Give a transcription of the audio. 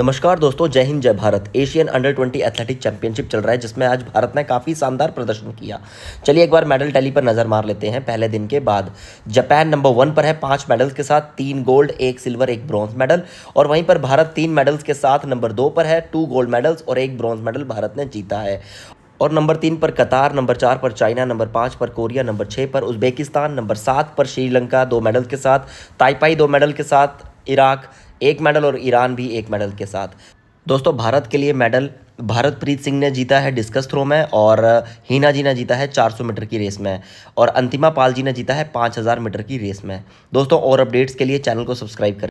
नमस्कार दोस्तों जय हिंद जय Bharat Asian under twenty athletic championship चल रहा है जिसमें आज भारत ने काफ़ी शानदार प्रदर्शन किया चलिए एक बार मेडल टैली पर नज़र मार लेते हैं पहले दिन के बाद जापान नंबर वन पर है पांच मेडल्स के साथ तीन गोल्ड एक सिल्वर एक ब्रॉन्ज मेडल और वहीं पर भारत तीन मेडल्स के साथ नंबर दो पर है टू गोल्ड मेडल्स और एक ब्रॉन्ज मेडल भारत ने जीता है और नंबर तीन पर कतार नंबर चार पर चाइना नंबर पाँच पर कोरिया नंबर छः पर उज्बेकिस्तान नंबर सात पर श्रीलंका दो मेडल के साथ ताइपाई दो मेडल के साथ इराक एक मेडल और ईरान भी एक मेडल के साथ दोस्तों भारत के लिए मेडल भारत प्रीत सिंह ने जीता है डिस्कस थ्रो में और हीना जी ने जीता है 400 मीटर की रेस में और अंतिमा पाल जी ने जीता है 5000 मीटर की रेस में दोस्तों और अपडेट्स के लिए चैनल को सब्सक्राइब करें